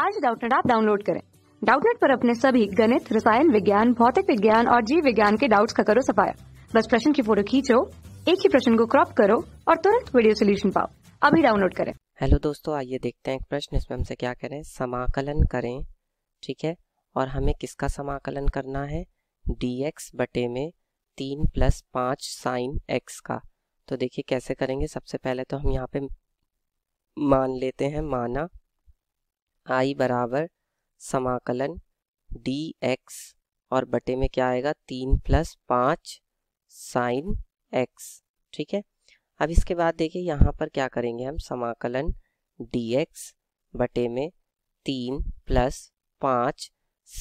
आज डाउटनेट आप डाउनलोड करें डाउटनेट पर अपने सभी गणित रसायन विज्ञान भौतिक विज्ञान और जीव विज्ञान के डाउट्स का करो सफाया बस प्रश्न की फोटो खींचो एक ही प्रश्न को क्रॉप करो और तुरंत वीडियो सोल्यूशन पाओ अभी डाउनलोड करें हेलो दोस्तों आइए देखते हैं एक प्रश्न इसमें हमसे क्या करें समाकलन करें ठीक है और हमें किसका समाकलन करना है डी एक्स बटे में तीन प्लस पाँच साइन एक्स का तो देखिए कैसे करेंगे सबसे पहले तो हम यहाँ पे मान लेते हैं माना आई बराबर समाकलन डी एक्स और बटे में क्या आएगा तीन प्लस पाँच साइन एक्स ठीक है अब इसके बाद देखिए यहाँ पर क्या करेंगे हम समाकलन डी एक्स बटे में तीन प्लस पाँच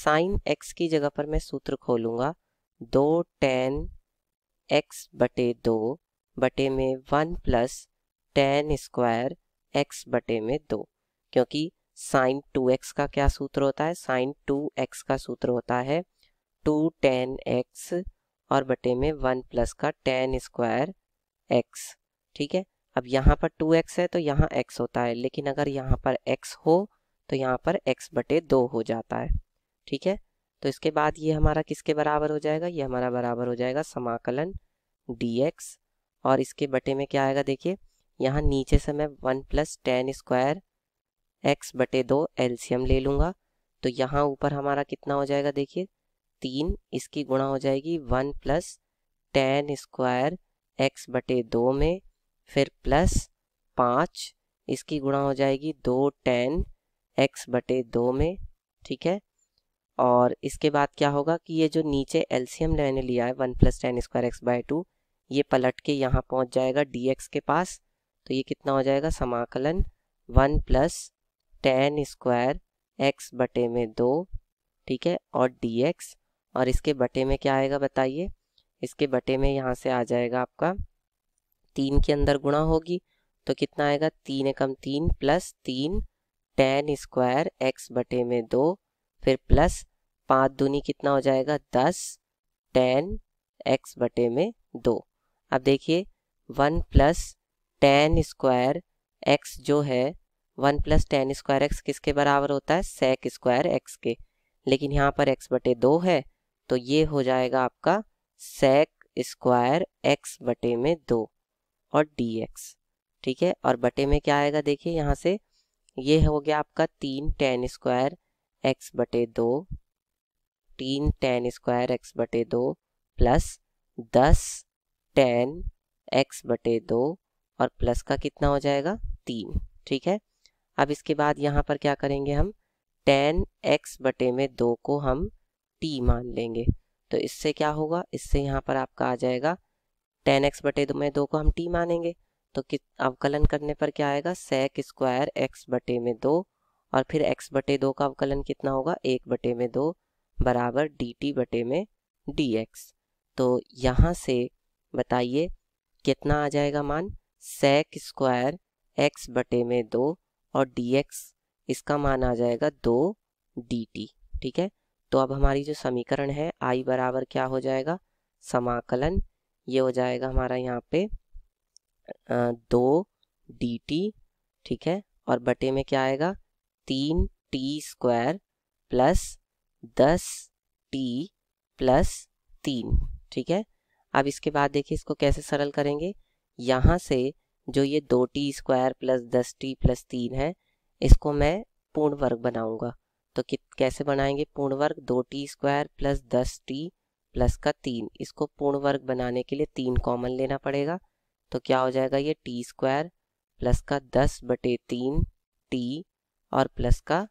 साइन एक्स की जगह पर मैं सूत्र खोलूँगा दो टेन एक्स बटे दो बटे में one plus ten square x बटे में दो क्योंकि साइन टू एक्स का क्या सूत्र होता है साइन टू एक्स का सूत्र होता है टू टेन एक्स और बटे में वन प्लस का टेन स्क्वायर एक्स ठीक है अब यहाँ पर टू एक्स है तो यहाँ एक्स होता है लेकिन अगर यहाँ पर एक्स हो तो यहाँ पर एक्स बटे दो हो जाता है ठीक है तो इसके बाद ये हमारा किसके बराबर हो जाएगा ये हमारा बराबर हो जाएगा समाकलन डी एक्स और इसके बटे में क्या आएगा देखिए यहाँ नीचे से मैं one plus ten square x बटे दो एल्सियम ले लूँगा तो यहाँ ऊपर हमारा कितना हो जाएगा देखिए तीन इसकी गुणा हो जाएगी one plus ten square x बटे दो में फिर प्लस पाँच इसकी गुणा हो जाएगी दो टेन एक्स बटे दो में ठीक है और इसके बाद क्या होगा कि ये जो नीचे एल्सियम मैंने लिया है one plus ten square x by two ये पलट के यहाँ पहुँच जाएगा डी एक्स के पास तो ये कितना हो जाएगा समाकलन one plus ten square x बटे में दो ठीक है और डी एक्स और इसके बटे में क्या आएगा बताइए इसके बटे में यहाँ से आ जाएगा आपका तीन के अंदर गुणा होगी तो कितना आएगा तीन एकम तीन प्लस तीन टेन स्क्वायर एक्स बटे में दो फिर प्लस पाँच दूनी कितना हो जाएगा दस टेन एक्स बटे में दो अब देखिए one plus ten square x जो है one plus ten square x किसके बराबर होता है सेक स्क्वायर एक्स के लेकिन यहाँ पर एक्स बटे दो है तो ये हो जाएगा आपका सेक स्क्वायर एक्स बटे में दो और डी एक्स ठीक है और बटे में क्या आएगा देखिए यहाँ से ये हो गया आपका तीन टेन स्क्वायर एक्स बटे दो तीन टेन स्क्वायर एक्स बटे दो प्लस दस टेन एक्स बटे दो और प्लस का कितना हो जाएगा तीन ठीक है अब इसके बाद यहाँ पर क्या करेंगे हम टेन एक्स बटे में दो को हम टी मान लेंगे तो इससे क्या होगा इससे यहाँ पर आपका आ जाएगा टेन एक्स बटे दो में दो को हम टी मानेंगे तो कि अवकलन करने पर क्या आएगा सेक स्क्वायर एक्स बटे में दो और फिर एक्स बटे दो का अवकलन कितना होगा एक बटे में दो बराबर डी टी बटे में डी एक्स तो यहाँ से बताइए कितना आ जाएगा मान सेक स्क्वायर एक्स बटे में दो और dx इसका मान आ जाएगा दो dt ठीक है तो अब हमारी जो समीकरण है i बराबर क्या हो जाएगा समाकलन ये हो जाएगा हमारा यहाँ पे दो dt ठीक है और बटे में क्या आएगा तीन टी स्क्वायर प्लस दस टी प्लस तीन ठीक है अब इसके बाद देखिए इसको कैसे सरल करेंगे यहाँ से जो ये दो टी स्क्वायर प्लस दस टी प्लस तीन है इसको मैं पूर्ण वर्ग बनाऊंगा तो कि कैसे बनाएंगे पूर्ण वर्ग दो टी स्क्वायर प्लस दस टी प्लस का तीन इसको पूर्ण वर्ग बनाने के लिए तीन कॉमन लेना पड़ेगा तो क्या हो जाएगा ये टी स्क्वायर प्लस का दस बटे तीन टी और प्लस का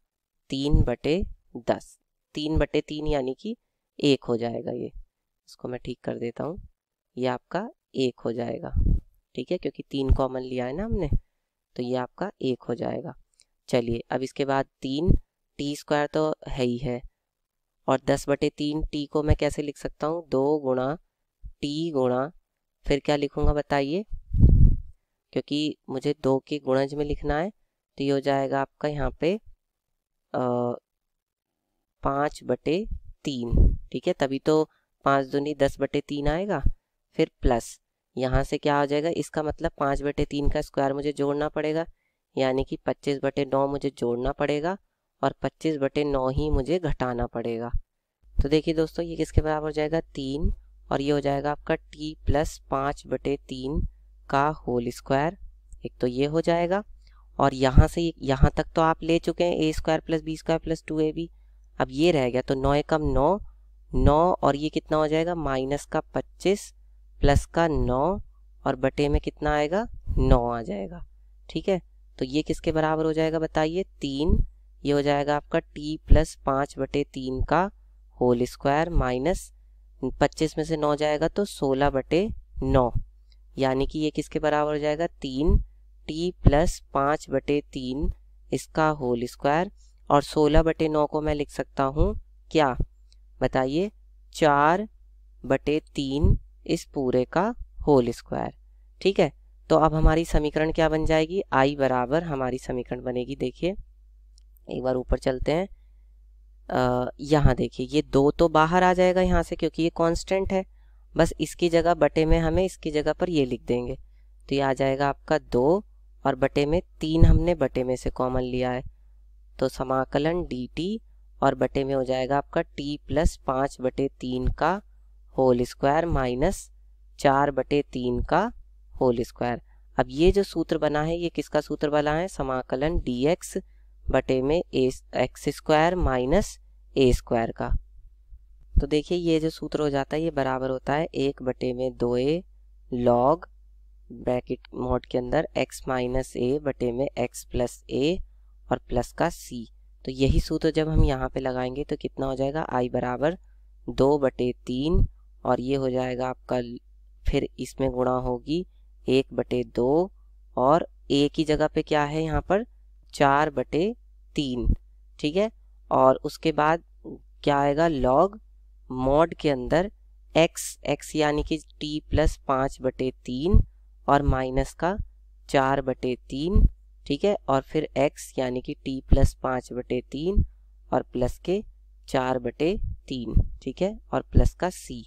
तीन बटे दस तीन बटे तीन यानी कि एक हो जाएगा ये इसको मैं ठीक कर देता हूँ ये आपका एक हो जाएगा ठीक है क्योंकि तीन कॉमन लिया है ना हमने तो ये आपका एक हो जाएगा चलिए अब इसके बाद तीन टी स्क्वायर तो है ही है और दस बटे तीन टी को मैं कैसे लिख सकता हूँ दो गुणा टी गुणा फिर क्या लिखूँगा बताइए क्योंकि मुझे दो के गुणज में लिखना है तो ये हो जाएगा आपका यहाँ पे पाँच बटे तीन ठीक है तभी तो पाँच दूनी दस बटे तीन आएगा फिर प्लस यहाँ से क्या हो जाएगा इसका मतलब पाँच बटे तीन का स्क्वायर मुझे जोड़ना पड़ेगा यानी कि पच्चीस बटे नौ मुझे जोड़ना पड़ेगा और पच्चीस बटे नौ ही मुझे घटाना पड़ेगा तो देखिए दोस्तों ये किसके बराबर हो जाएगा तीन और ये हो जाएगा आपका टी प्लस पाँच बटे तीन का होल स्क्वायर एक तो ये हो जाएगा और यहाँ से यहाँ तक तो आप ले चुके हैं a square plus b square plus two a b अब ये रह गया तो नौ एकम नौ नौ और ये कितना हो जाएगा माइनस का पच्चीस प्लस का नौ और बटे में कितना आएगा नौ आ जाएगा ठीक है तो ये किसके बराबर हो जाएगा बताइए तीन ये हो जाएगा आपका टी प्लस पाँच बटे तीन का होल स्क्वायर माइनस पच्चीस में से नौ जाएगा तो सोलह बटे नौ यानी कि ये किसके बराबर हो जाएगा तीन टी प्लस पाँच बटे तीन इसका होल स्क्वायर और सोलह बटे नौ को मैं लिख सकता हूँ क्या बताइए चार बटे तीन इस पूरे का होल स्क्वायर ठीक है तो अब हमारी समीकरण क्या बन जाएगी आई बराबर हमारी समीकरण बनेगी देखिए एक बार ऊपर चलते हैं यहाँ देखिए ये दो तो बाहर आ जाएगा यहाँ से क्योंकि ये कांस्टेंट है बस इसकी जगह बटे में हमें इसकी जगह पर ये लिख देंगे तो ये आ जाएगा आपका दो और बटे में तीन हमने बटे में से कॉमन लिया है तो समाकलन डी टी और बटे में हो जाएगा आपका टी प्लस पाँच बटे तीन का होल स्क्वायर माइनस चार बटे तीन का होल स्क्वायर अब ये जो सूत्र बना है ये किसका सूत्र बना है समाकलन डी एक्स बटे में a x square minus a square का तो देखिए ये जो सूत्र हो जाता है ये बराबर होता है एक बटे में दो ए लॉग ब्रैकेट मोड के अंदर एक्स माइनस ए बटे में एक्स प्लस ए और प्लस का सी तो यही सूत्र जब हम यहाँ पे लगाएंगे तो कितना हो जाएगा आई बराबर दो बटे तीन और ये हो जाएगा आपका फिर इसमें गुणा होगी एक बटे दो और ए की जगह पे क्या है यहाँ पर चार बटे तीन ठीक है और उसके बाद क्या आएगा लॉग मॉड के अंदर एक्स एक्स यानी कि टी प्लस पाँच बटे तीन और माइनस का चार बटे तीन ठीक है और फिर एक्स यानी कि टी प्लस पाँच बटे तीन और प्लस के चार बटे तीन ठीक है और प्लस का सी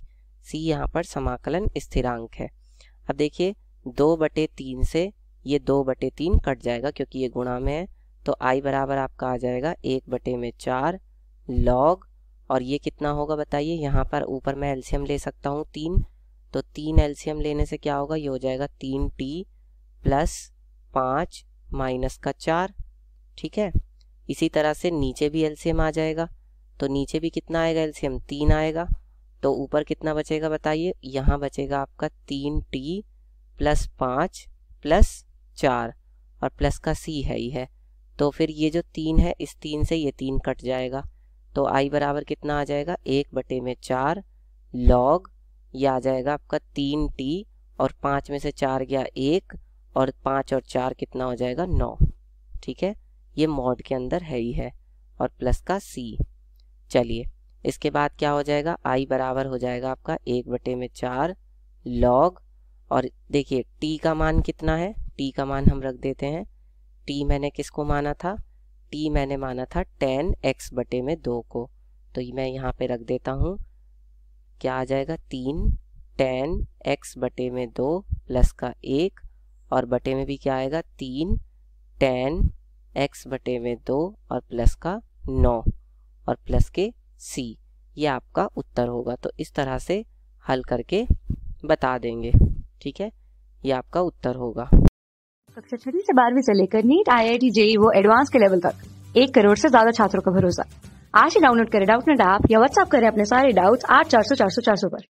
सी यहाँ पर समाकलन स्थिरांक है अब देखिए दो बटे तीन से ये दो बटे तीन कट जाएगा क्योंकि ये गुणा में है तो आई बराबर आपका आ जाएगा एक बटे में चार लॉग और ये कितना होगा बताइए यहाँ पर ऊपर मैं एल्शियम ले सकता हूँ तीन तो तीन एल्शियम लेने से क्या होगा ये हो जाएगा तीन टी प्लस पाँच माइनस का चार ठीक है इसी तरह से नीचे भी एल्शियम आ जाएगा तो नीचे भी कितना आएगा एल्शियम तीन आएगा तो ऊपर कितना बचेगा बताइए यहाँ बचेगा आपका तीन टी प्लस पाँच प्लस चार और प्लस का सी है ही है तो फिर ये जो तीन है इस तीन से ये तीन कट जाएगा तो आई बराबर कितना आ जाएगा एक बटे में चार लॉग ये आ जाएगा आपका तीन टी और पाँच में से चार गया एक और पाँच और चार कितना हो जाएगा नौ ठीक है ये मॉड के अंदर है ही है और प्लस का सी चलिए इसके बाद क्या हो जाएगा आई बराबर हो जाएगा आपका एक बटे में चार लॉग और देखिए टी का मान कितना है टी का मान हम रख देते हैं टी मैंने किसको माना था टी मैंने माना था टेन एक्स बटे में दो को तो मैं यहाँ पे रख देता हूँ क्या आ जाएगा तीन टेन एक्स बटे में दो प्लस का एक और बटे में भी क्या आएगा तीन टेन एक्स बटे में दो और प्लस का नौ और प्लस के सी ये आपका उत्तर होगा तो इस तरह से हल करके बता देंगे ठीक है ये आपका उत्तर होगा कक्षा छठी से बारहवीं से लेकर NEET I I T JEE वो एडवांस के लेवल तक एक करोड़ से ज्यादा छात्रों का भरोसा आज ही डाउनलोड करें डाउट नेट ऐप या व्हाट्सअप करें अपने सारे डाउट्स आठ चार सौ चार सौ चार सौ पर